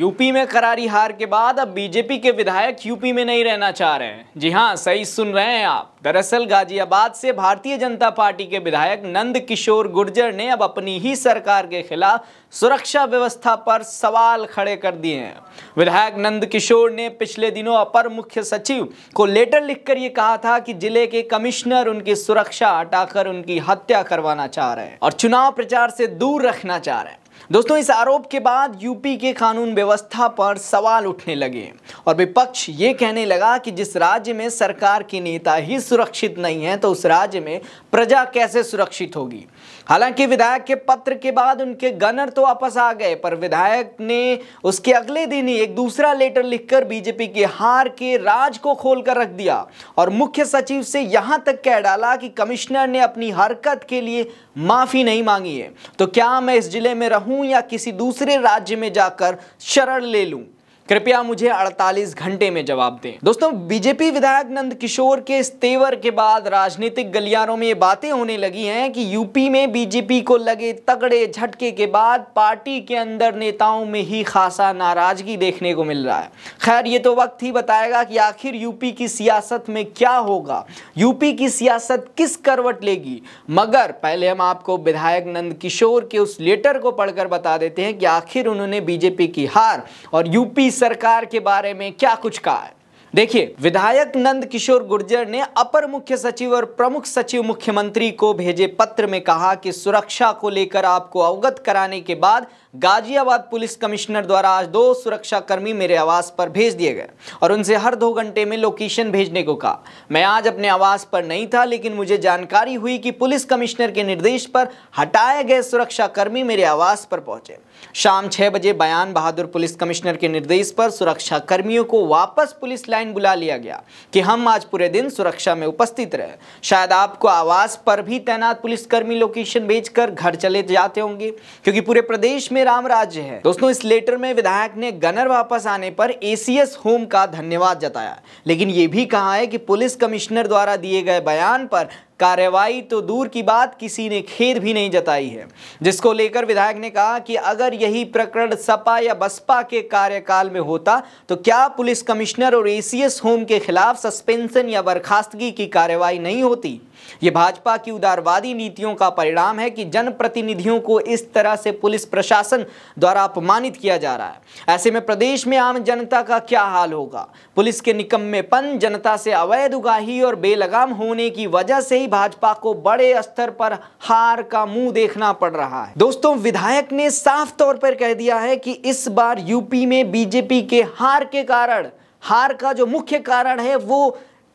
UP में करारी हार के बाद अब बीजेपी के विधायक यूपी में नहीं रहना चाह रहे हैं जी हाँ सही सुन रहे हैं आप दरअसल गाजियाबाद से भारतीय जनता पार्टी के विधायक नंद किशोर गुर्जर ने अब अपनी ही सरकार के खिलाफ सुरक्षा व्यवस्था पर सवाल खड़े कर दिए हैं विधायक नंद किशोर ने पिछले दिनों अपर मुख्य सचिव को लेटर लिखकर ये कहा था कि जिले के कमिश्नर उनकी सुरक्षा हटाकर उनकी हत्या करवाना चाह रहे हैं और चुनाव प्रचार से दूर रखना चाह रहे हैं दोस्तों इस आरोप के बाद यूपी के कानून व्यवस्था पर सवाल उठने लगे और विपक्ष ये कहने लगा कि जिस राज्य में सरकार की नेता ही सुरक्षित नहीं है तो उस राज्य में प्रजा कैसे सुरक्षित होगी हालांकि विधायक के पत्र के बाद उनके गनर तो वापस आ गए पर विधायक ने उसके अगले दिन ही एक दूसरा लेटर लिखकर बीजेपी की हार के राज को खोलकर रख दिया और मुख्य सचिव से यहां तक कह डाला कि कमिश्नर ने अपनी हरकत के लिए माफी नहीं मांगी है तो क्या मैं इस जिले में रहूँ हूं या किसी दूसरे राज्य में जाकर शरण ले लूं कृपया मुझे 48 घंटे में जवाब दें दोस्तों बीजेपी विधायक नंद किशोर के तेवर के बाद राजनीतिक गलियारों में ये बातें होने लगी हैं कि यूपी में बीजेपी को लगे तगड़े झटके के बाद पार्टी के अंदर नेताओं में ही खासा नाराजगी देखने को मिल रहा है खैर ये तो वक्त ही बताएगा कि आखिर यूपी की सियासत में क्या होगा यूपी की सियासत किस करवट लेगी मगर पहले हम आपको विधायक नंद किशोर के उस लेटर को पढ़कर बता देते हैं कि आखिर उन्होंने बीजेपी की हार और यूपी सरकार के बारे में क्या कुछ कहा है देखिए विधायक नंद किशोर गुर्जर ने अपर मुख्य सचिव और प्रमुख सचिव मुख्यमंत्री को भेजे पत्र में कहा कि सुरक्षा को लेकर आपको अवगत कराने के बाद गाजियाबाद पुलिस कमिश्नर द्वारा आज दो सुरक्षाकर्मी मेरे आवास पर भेज दिए गए और उनसे हर दो घंटे में लोकेशन भेजने को कहा मैं आज अपने आवास पर नहीं था लेकिन मुझे जानकारी हुई कि पुलिस कमिश्नर के निर्देश पर हटाए गए सुरक्षाकर्मी मेरे आवास पर पहुंचे शाम छः बजे बयान बहादुर पुलिस कमिश्नर के निर्देश पर सुरक्षाकर्मियों को वापस पुलिस लाइन बुला लिया गया कि हम आज पूरे दिन सुरक्षा में उपस्थित रहे शायद आपको आवास पर भी तैनात पुलिसकर्मी लोकेशन भेजकर घर चले जाते होंगे क्योंकि पूरे प्रदेश में में राम राज्य है दोस्तों इस लेटर में विधायक ने गनर वापस आने पर एसीएस होम का धन्यवाद जताया लेकिन यह भी कहा है कि पुलिस कमिश्नर द्वारा दिए गए बयान पर कार्रवाई तो दूर की बात किसी ने खेद भी नहीं जताई है जिसको लेकर विधायक ने कहा कि अगर यही प्रकरण सपा या बसपा के कार्यकाल में होता तो क्या पुलिस कमिश्नर और एसीएस होम के खिलाफ सस्पेंशन या बर्खास्तगी की कार्यवाही नहीं होती ये भाजपा की उदारवादी नीतियों का परिणाम है कि जनप्रतिनिधियों को इस तरह से पुलिस प्रशासन द्वारा अपमानित किया जा रहा है ऐसे में प्रदेश में आम जनता का क्या हाल होगा पुलिस के निकम्मेपन जनता से अवैध उगाही और बेलगाम होने की वजह से ही भाजपा को बड़े स्तर पर हार का मुंह देखना पड़ रहा है दोस्तों विधायक ने साफ तौर पर कह दिया है कि इस बार यूपी में बीजेपी के हार के कारण हार का जो मुख्य कारण है वो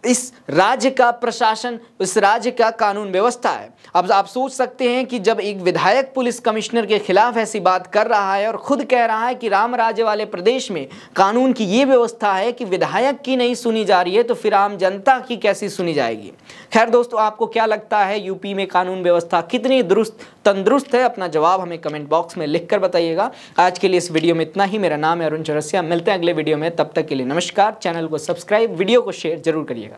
इस राज्य का प्रशासन इस राज्य का कानून व्यवस्था है अब आप सोच सकते हैं कि जब एक विधायक पुलिस कमिश्नर के खिलाफ ऐसी बात कर रहा है और खुद कह रहा है कि राम राज्य वाले प्रदेश में कानून की ये व्यवस्था है कि विधायक की नहीं सुनी जा रही है तो फिर आम जनता की कैसी सुनी जाएगी खैर दोस्तों आपको क्या लगता है यूपी में कानून व्यवस्था कितनी दुरुस्त तंदुरुस्त है अपना जवाब हमें कमेंट बॉक्स में लिख कर बताइएगा आज के लिए इस वीडियो में इतना ही मेरा नाम है अरुण चौरसिया मिलते हैं अगले वीडियो में तब तक के लिए नमस्कार चैनल को सब्सक्राइब वीडियो को शेयर जरूर करिएगा